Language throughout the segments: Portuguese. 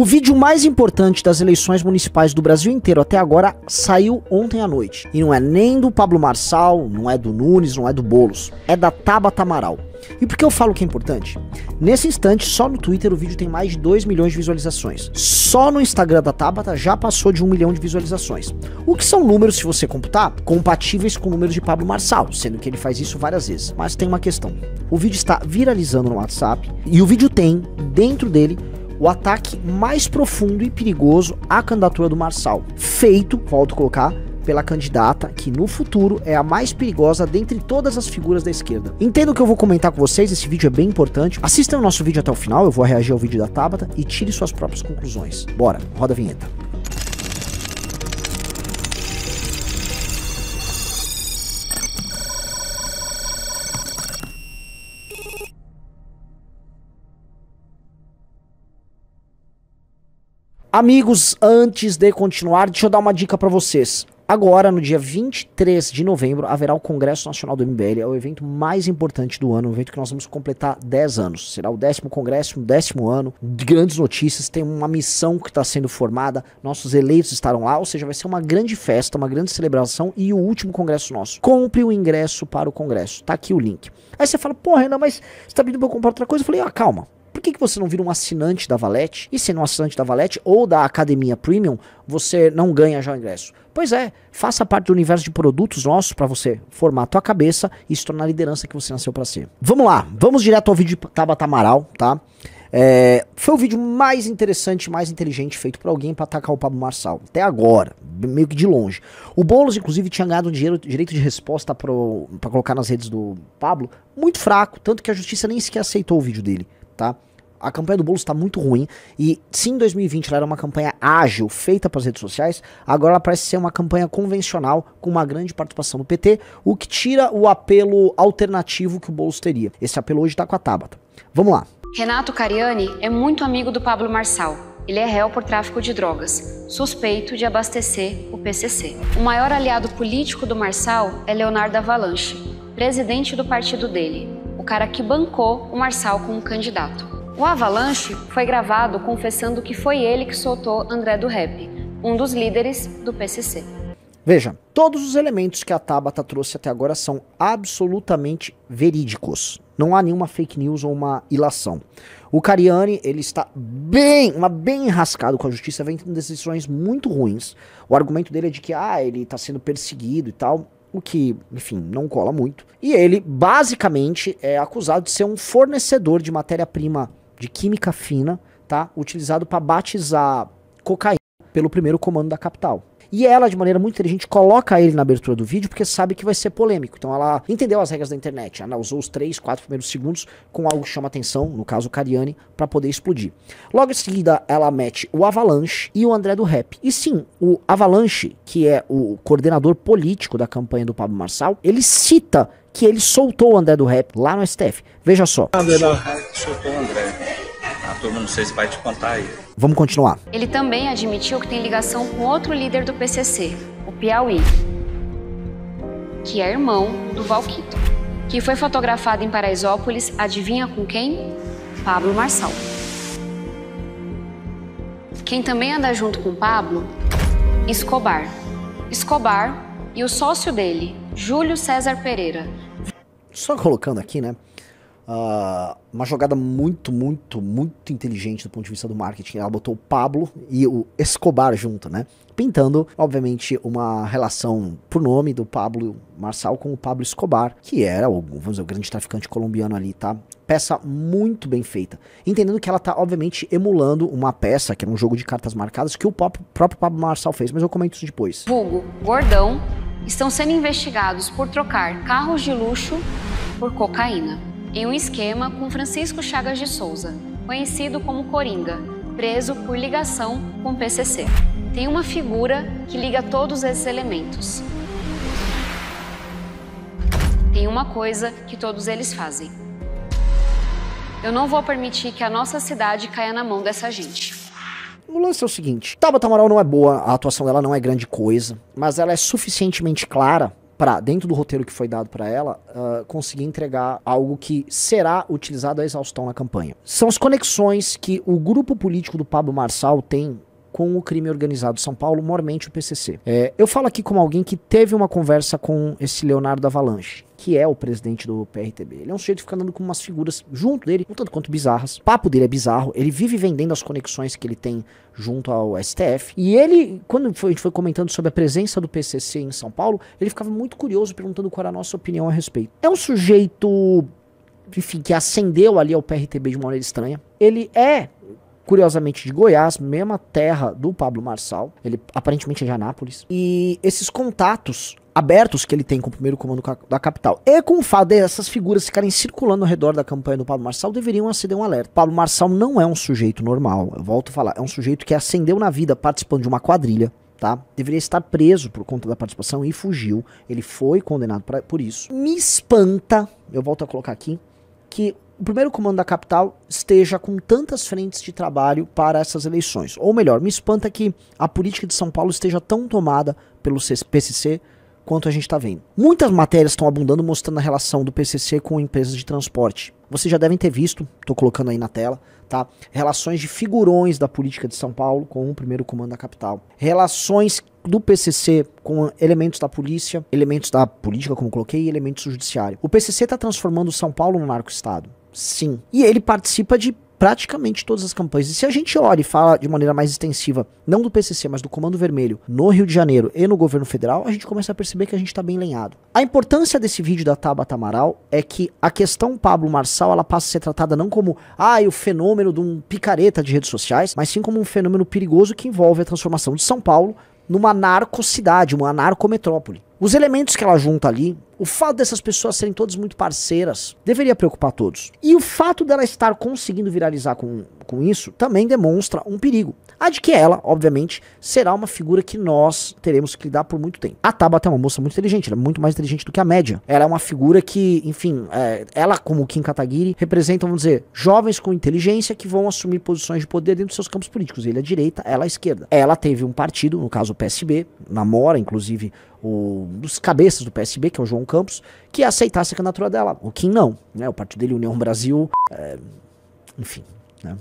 O vídeo mais importante das eleições municipais do Brasil inteiro até agora saiu ontem à noite. E não é nem do Pablo Marçal, não é do Nunes, não é do Bolos, é da Tabata Amaral. E por que eu falo que é importante? Nesse instante, só no Twitter o vídeo tem mais de 2 milhões de visualizações. Só no Instagram da Tabata já passou de 1 milhão de visualizações. O que são números, se você computar, compatíveis com números de Pablo Marçal, sendo que ele faz isso várias vezes. Mas tem uma questão. O vídeo está viralizando no WhatsApp e o vídeo tem, dentro dele, o ataque mais profundo e perigoso à candidatura do Marçal, feito, volto a colocar, pela candidata que no futuro é a mais perigosa dentre todas as figuras da esquerda. Entendo que eu vou comentar com vocês, esse vídeo é bem importante. Assistam o nosso vídeo até o final, eu vou reagir ao vídeo da Tabata e tire suas próprias conclusões. Bora, roda a vinheta. Amigos, antes de continuar, deixa eu dar uma dica para vocês. Agora, no dia 23 de novembro, haverá o Congresso Nacional do MBL. É o evento mais importante do ano, um evento que nós vamos completar 10 anos. Será o décimo congresso, o décimo ano. Grandes notícias, tem uma missão que está sendo formada. Nossos eleitos estarão lá, ou seja, vai ser uma grande festa, uma grande celebração e o último congresso nosso. Compre o ingresso para o congresso. Tá aqui o link. Aí você fala, porra, Renan, mas você tá pedindo pra eu comprar outra coisa? Eu falei, ah, calma que, que você não vira um assinante da Valete? E sendo um assinante da Valete ou da Academia Premium, você não ganha já o ingresso. Pois é, faça parte do universo de produtos nossos para você formar a tua cabeça e se tornar a liderança que você nasceu para ser. Vamos lá, vamos direto ao vídeo de Tabata Amaral, tá? É, foi o vídeo mais interessante, mais inteligente feito por alguém para atacar o Pablo Marçal. Até agora, meio que de longe. O Boulos, inclusive, tinha ganhado um dinheiro, direito de resposta para colocar nas redes do Pablo, muito fraco, tanto que a justiça nem sequer aceitou o vídeo dele, tá? a campanha do Boulos está muito ruim. E se em 2020 ela era uma campanha ágil, feita para as redes sociais, agora ela parece ser uma campanha convencional, com uma grande participação do PT, o que tira o apelo alternativo que o Boulos teria. Esse apelo hoje está com a Tabata. Vamos lá. Renato Cariani é muito amigo do Pablo Marçal. Ele é réu por tráfico de drogas, suspeito de abastecer o PCC. O maior aliado político do Marçal é Leonardo Avalanche, presidente do partido dele, o cara que bancou o Marçal como candidato. O Avalanche foi gravado confessando que foi ele que soltou André do Rap, um dos líderes do PCC. Veja, todos os elementos que a Tabata trouxe até agora são absolutamente verídicos. Não há nenhuma fake news ou uma ilação. O Cariani, ele está bem, mas bem rascado com a justiça, vem tendo decisões muito ruins. O argumento dele é de que, ah, ele está sendo perseguido e tal, o que, enfim, não cola muito. E ele, basicamente, é acusado de ser um fornecedor de matéria-prima de química fina, tá? Utilizado para batizar cocaína pelo primeiro comando da capital. E ela, de maneira muito inteligente, coloca ele na abertura do vídeo porque sabe que vai ser polêmico. Então ela entendeu as regras da internet. Ela usou os três, quatro primeiros segundos com algo que chama atenção, no caso o Cariani, para poder explodir. Logo em seguida, ela mete o Avalanche e o André do Rap. E sim, o Avalanche, que é o coordenador político da campanha do Pablo Marçal, ele cita que ele soltou o André do Rap lá no STF. Veja só. André do Rap soltou o André turma, não sei se vai te contar aí. Vamos continuar. Ele também admitiu que tem ligação com outro líder do PCC, o Piauí, que é irmão do Valquito, que foi fotografado em Paraisópolis, adivinha com quem? Pablo Marçal. Quem também anda junto com Pablo? Escobar. Escobar e o sócio dele, Júlio César Pereira. Só colocando aqui, né? Uh, uma jogada muito, muito, muito inteligente do ponto de vista do marketing. Ela botou o Pablo e o Escobar junto, né? Pintando, obviamente, uma relação por nome do Pablo Marçal com o Pablo Escobar, que era o, vamos dizer, o grande traficante colombiano ali, tá? Peça muito bem feita. Entendendo que ela tá, obviamente, emulando uma peça, que era um jogo de cartas marcadas, que o próprio Pablo Marçal fez, mas eu comento isso depois. Hugo, gordão, estão sendo investigados por trocar carros de luxo por cocaína em um esquema com Francisco Chagas de Souza, conhecido como Coringa, preso por ligação com o PCC. Tem uma figura que liga todos esses elementos. Tem uma coisa que todos eles fazem. Eu não vou permitir que a nossa cidade caia na mão dessa gente. O lance é o seguinte: Tabata Amaral não é boa, a atuação dela não é grande coisa, mas ela é suficientemente clara para dentro do roteiro que foi dado para ela, uh, conseguir entregar algo que será utilizado à exaustão na campanha. São as conexões que o grupo político do Pablo Marçal tem com o crime organizado de São Paulo, mormente o PCC. É, eu falo aqui como alguém que teve uma conversa com esse Leonardo Avalanche que é o presidente do PRTB. Ele é um sujeito que fica andando com umas figuras junto dele, um tanto quanto bizarras. O papo dele é bizarro, ele vive vendendo as conexões que ele tem junto ao STF. E ele, quando foi, a gente foi comentando sobre a presença do PCC em São Paulo, ele ficava muito curioso perguntando qual era a nossa opinião a respeito. É um sujeito, enfim, que ascendeu ali ao PRTB de uma maneira estranha. Ele é curiosamente de Goiás, mesma terra do Pablo Marçal. Ele aparentemente é de Anápolis. E esses contatos abertos que ele tem com o primeiro comando da capital. E com o fato dessas figuras ficarem circulando ao redor da campanha do Pablo Marçal, deveriam acender um alerta. Pablo Marçal não é um sujeito normal, eu volto a falar, é um sujeito que ascendeu na vida participando de uma quadrilha. Tá? Deveria estar preso por conta da participação e fugiu. Ele foi condenado pra, por isso. Me espanta, eu volto a colocar aqui, que o primeiro comando da capital esteja com tantas frentes de trabalho para essas eleições. Ou melhor, me espanta que a política de São Paulo esteja tão tomada pelo PCC quanto a gente está vendo. Muitas matérias estão abundando mostrando a relação do PCC com empresas de transporte. Vocês já devem ter visto, estou colocando aí na tela, tá? Relações de figurões da política de São Paulo com o primeiro comando da capital. Relações do PCC com elementos da polícia, elementos da política, como coloquei, e elementos do judiciário. O PCC está transformando São Paulo num narco-estado. Sim. E ele participa de praticamente todas as campanhas. E se a gente olha e fala de maneira mais extensiva, não do PCC, mas do Comando Vermelho, no Rio de Janeiro e no governo federal, a gente começa a perceber que a gente está bem lenhado. A importância desse vídeo da Tabata Amaral é que a questão Pablo Marçal, ela passa a ser tratada não como, ah, o fenômeno de um picareta de redes sociais, mas sim como um fenômeno perigoso que envolve a transformação de São Paulo numa narcocidade, uma narcometrópole. Os elementos que ela junta ali o fato dessas pessoas serem todas muito parceiras deveria preocupar todos. E o fato dela estar conseguindo viralizar com, com isso também demonstra um perigo. A de que ela, obviamente, será uma figura que nós teremos que lidar por muito tempo. A Tabata é uma moça muito inteligente, ela é muito mais inteligente do que a média. Ela é uma figura que, enfim, é, ela, como Kim Kataguiri, representam, vamos dizer, jovens com inteligência que vão assumir posições de poder dentro dos seus campos políticos. Ele à é direita, ela à é esquerda. Ela teve um partido, no caso o PSB, namora, inclusive, o, um dos cabeças do PSB, que é o João Campos, que aceitasse a candidatura dela. O Kim não, né? O partido dele, União Brasil, é, enfim, né?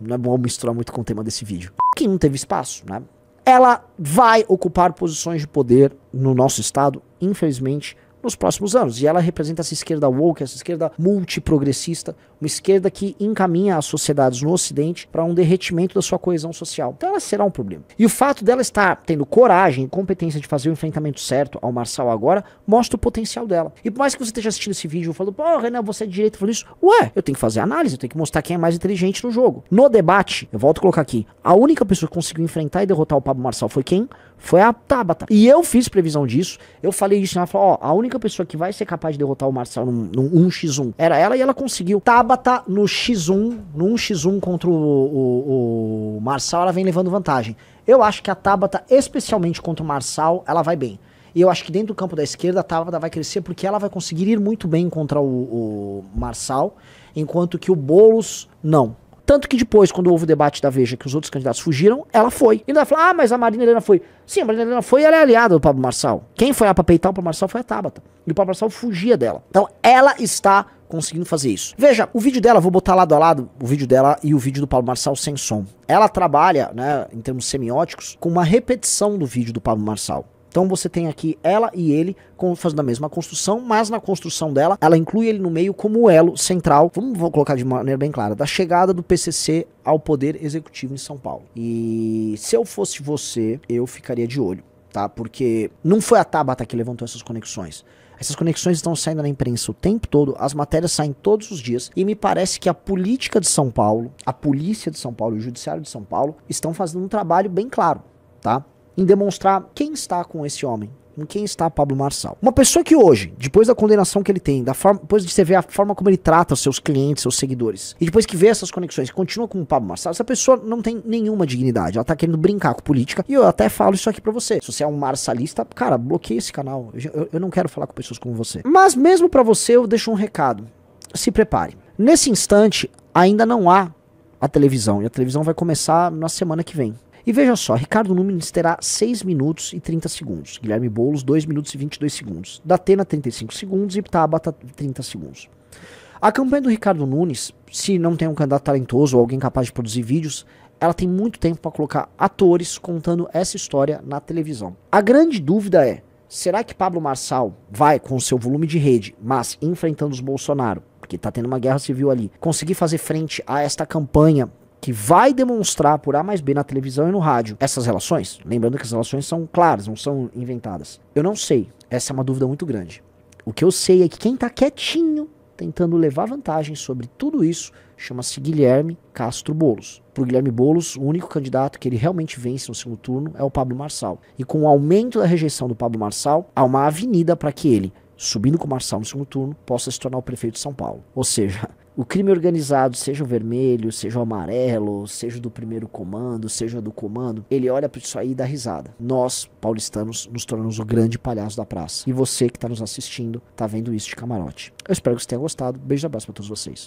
Não é bom misturar muito com o tema desse vídeo. Kim não teve espaço, né? Ela vai ocupar posições de poder no nosso estado, infelizmente, nos próximos anos. E ela representa essa esquerda woke, essa esquerda multiprogressista, uma esquerda que encaminha as sociedades no Ocidente para um derretimento da sua coesão social. Então ela será um problema. E o fato dela estar tendo coragem e competência de fazer o enfrentamento certo ao Marçal agora mostra o potencial dela. E por mais que você esteja assistindo esse vídeo falando, pô, Renan, você é de direita falando isso, ué, eu tenho que fazer análise, eu tenho que mostrar quem é mais inteligente no jogo. No debate, eu volto a colocar aqui, a única pessoa que conseguiu enfrentar e derrotar o Pablo Marçal foi quem? Foi a Tabata. E eu fiz previsão disso. Eu falei isso. Ela falou: ó, a única pessoa que vai ser capaz de derrotar o Marcel num, num 1x1 era ela e ela conseguiu. Tabata no X1, no 1x1 contra o, o, o Marçal, ela vem levando vantagem. Eu acho que a Tabata, especialmente contra o Marçal, ela vai bem. E eu acho que dentro do campo da esquerda, a Tabata vai crescer porque ela vai conseguir ir muito bem contra o, o Marçal, enquanto que o Bolos não. Tanto que depois, quando houve o debate da Veja que os outros candidatos fugiram, ela foi. E ela falou: ah, mas a Marina Helena foi. Sim, a Marina Helena foi e ela é aliada do Pablo Marçal. Quem foi lá pra peitar o Pablo Marçal foi a Tabata. E o Pablo Marçal fugia dela. Então ela está conseguindo fazer isso. Veja, o vídeo dela, vou botar lado a lado o vídeo dela e o vídeo do Pablo Marçal sem som. Ela trabalha, né, em termos semióticos, com uma repetição do vídeo do Pablo Marçal. Então você tem aqui ela e ele fazendo a mesma construção, mas na construção dela, ela inclui ele no meio como elo central, vamos colocar de maneira bem clara, da chegada do PCC ao Poder Executivo em São Paulo. E se eu fosse você, eu ficaria de olho, tá? Porque não foi a Tabata que levantou essas conexões. Essas conexões estão saindo na imprensa o tempo todo, as matérias saem todos os dias, e me parece que a política de São Paulo, a polícia de São Paulo e o judiciário de São Paulo estão fazendo um trabalho bem claro, tá? em demonstrar quem está com esse homem, com quem está Pablo Marçal. Uma pessoa que hoje, depois da condenação que ele tem, da forma, depois de você ver a forma como ele trata os seus clientes, seus seguidores, e depois que vê essas conexões, continua com o Pablo Marçal, essa pessoa não tem nenhuma dignidade. Ela tá querendo brincar com política. E eu até falo isso aqui para você. Se você é um marçalista, cara, bloqueia esse canal. Eu, eu, eu não quero falar com pessoas como você. Mas mesmo para você, eu deixo um recado. Se prepare. Nesse instante, ainda não há a televisão. E a televisão vai começar na semana que vem. E veja só, Ricardo Nunes terá 6 minutos e 30 segundos, Guilherme Boulos 2 minutos e 22 segundos, Datena 35 segundos e Tabata 30 segundos. A campanha do Ricardo Nunes, se não tem um candidato talentoso ou alguém capaz de produzir vídeos, ela tem muito tempo para colocar atores contando essa história na televisão. A grande dúvida é: será que Pablo Marçal vai, com seu volume de rede, mas enfrentando os Bolsonaro, porque está tendo uma guerra civil ali, conseguir fazer frente a esta campanha que vai demonstrar por A mais B na televisão e no rádio essas relações, lembrando que as relações são claras, não são inventadas. Eu não sei, essa é uma dúvida muito grande. O que eu sei é que quem está quietinho tentando levar vantagem sobre tudo isso chama-se Guilherme Castro Bolos. Para Guilherme Bolos, o único candidato que ele realmente vence no segundo turno é o Pablo Marçal. E com o aumento da rejeição do Pablo Marçal, há uma avenida para que ele, subindo com o Marçal no segundo turno, possa se tornar o prefeito de São Paulo. Ou seja, o crime organizado, seja o vermelho, seja o amarelo, seja do primeiro comando, seja do comando, ele olha para isso aí e dá risada. Nós, paulistanos, nos tornamos o grande palhaço da praça. E você que está nos assistindo, está vendo isso de camarote. Eu espero que você tenha gostado. Beijo e abraço para todos vocês.